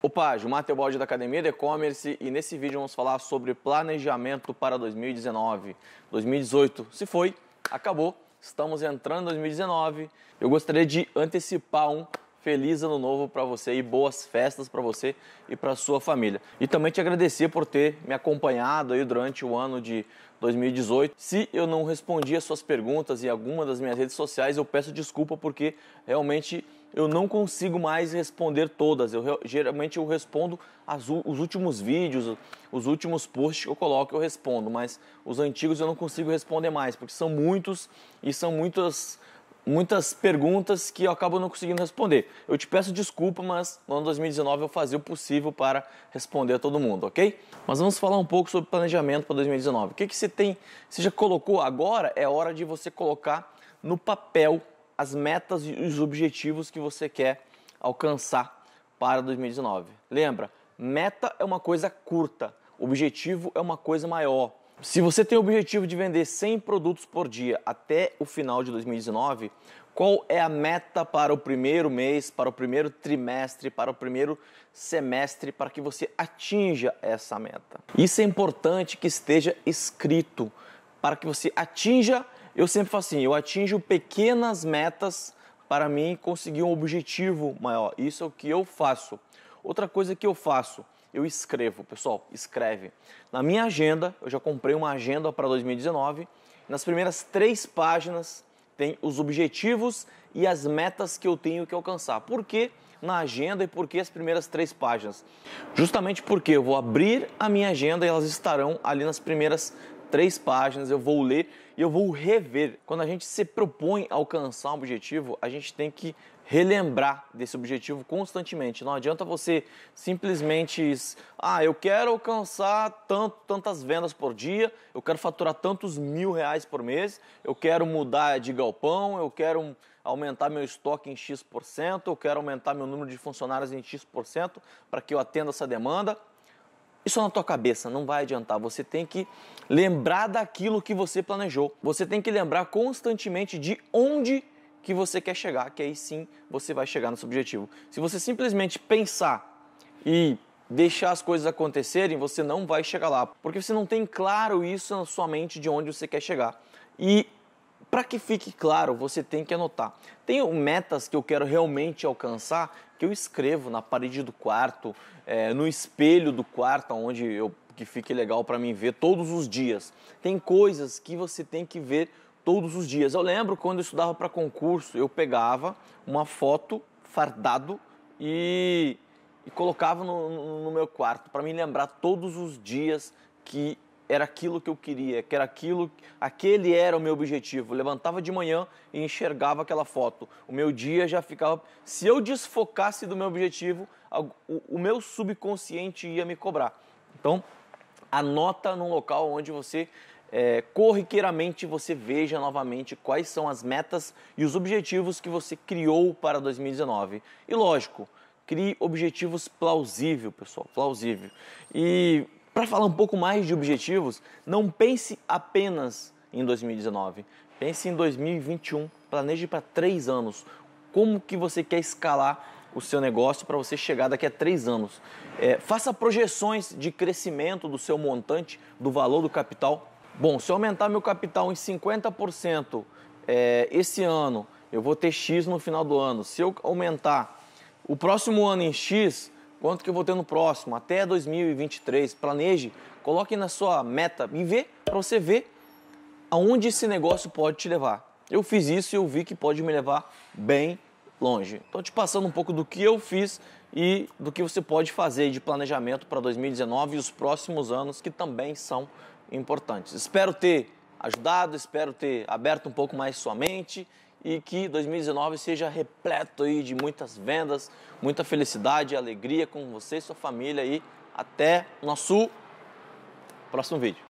Opa, Gilmar Tebaldi é da Academia de E-Commerce e nesse vídeo vamos falar sobre planejamento para 2019. 2018 se foi, acabou, estamos entrando em 2019. Eu gostaria de antecipar um feliz ano novo para você e boas festas para você e para sua família. E também te agradecer por ter me acompanhado aí durante o ano de 2018. Se eu não respondi as suas perguntas em alguma das minhas redes sociais, eu peço desculpa porque realmente eu não consigo mais responder todas. Eu geralmente eu respondo as, os últimos vídeos, os últimos posts que eu coloco, eu respondo, mas os antigos eu não consigo responder mais, porque são muitos e são muitas muitas perguntas que eu acabo não conseguindo responder. Eu te peço desculpa, mas no ano 2019 eu fazia o possível para responder a todo mundo, ok? Mas vamos falar um pouco sobre planejamento para 2019. O que, que você tem, você já colocou agora, é hora de você colocar no papel as metas e os objetivos que você quer alcançar para 2019. Lembra, meta é uma coisa curta, objetivo é uma coisa maior. Se você tem o objetivo de vender 100 produtos por dia até o final de 2019, qual é a meta para o primeiro mês, para o primeiro trimestre, para o primeiro semestre, para que você atinja essa meta? Isso é importante que esteja escrito para que você atinja eu sempre faço assim, eu atinjo pequenas metas para mim conseguir um objetivo maior. Isso é o que eu faço. Outra coisa que eu faço, eu escrevo. Pessoal, escreve. Na minha agenda, eu já comprei uma agenda para 2019. Nas primeiras três páginas tem os objetivos e as metas que eu tenho que alcançar. Por que na agenda e por que as primeiras três páginas? Justamente porque eu vou abrir a minha agenda e elas estarão ali nas primeiras três páginas, eu vou ler e eu vou rever. Quando a gente se propõe a alcançar um objetivo, a gente tem que relembrar desse objetivo constantemente. Não adianta você simplesmente, ah, eu quero alcançar tanto, tantas vendas por dia, eu quero faturar tantos mil reais por mês, eu quero mudar de galpão, eu quero aumentar meu estoque em X%, eu quero aumentar meu número de funcionários em X% para que eu atenda essa demanda. Isso é na tua cabeça não vai adiantar. Você tem que lembrar daquilo que você planejou. Você tem que lembrar constantemente de onde que você quer chegar, que aí sim você vai chegar no seu objetivo. Se você simplesmente pensar e deixar as coisas acontecerem, você não vai chegar lá, porque você não tem claro isso na sua mente de onde você quer chegar. E para que fique claro, você tem que anotar. Tenho metas que eu quero realmente alcançar que eu escrevo na parede do quarto, é, no espelho do quarto, onde eu que fique legal para mim ver todos os dias. Tem coisas que você tem que ver todos os dias. Eu lembro quando eu estudava para concurso, eu pegava uma foto fardado e, e colocava no, no meu quarto para me lembrar todos os dias que era aquilo que eu queria, que era aquilo, aquele era o meu objetivo. Eu levantava de manhã e enxergava aquela foto. O meu dia já ficava. Se eu desfocasse do meu objetivo, o, meu subconsciente ia me cobrar. Então, anota num local onde você é, corriqueiramente você veja novamente quais são as metas e os objetivos que você criou para 2019. E lógico, crie objetivos plausível, pessoal, plausível. E para falar um pouco mais de objetivos, não pense apenas em 2019, pense em 2021, planeje para três anos. Como que você quer escalar o seu negócio para você chegar daqui a três anos. É, faça projeções de crescimento do seu montante, do valor do capital. Bom, se eu aumentar meu capital em 50% é, esse ano, eu vou ter X no final do ano. Se eu aumentar o próximo ano em X, quanto que eu vou ter no próximo, até 2023. Planeje, coloque na sua meta e vê para você ver aonde esse negócio pode te levar. Eu fiz isso e eu vi que pode me levar bem longe. Estou te passando um pouco do que eu fiz e do que você pode fazer de planejamento para 2019 e os próximos anos que também são importantes. Espero ter ajudado, espero ter aberto um pouco mais sua mente e que 2019 seja repleto aí de muitas vendas, muita felicidade, alegria com você e sua família aí. Até nosso próximo vídeo.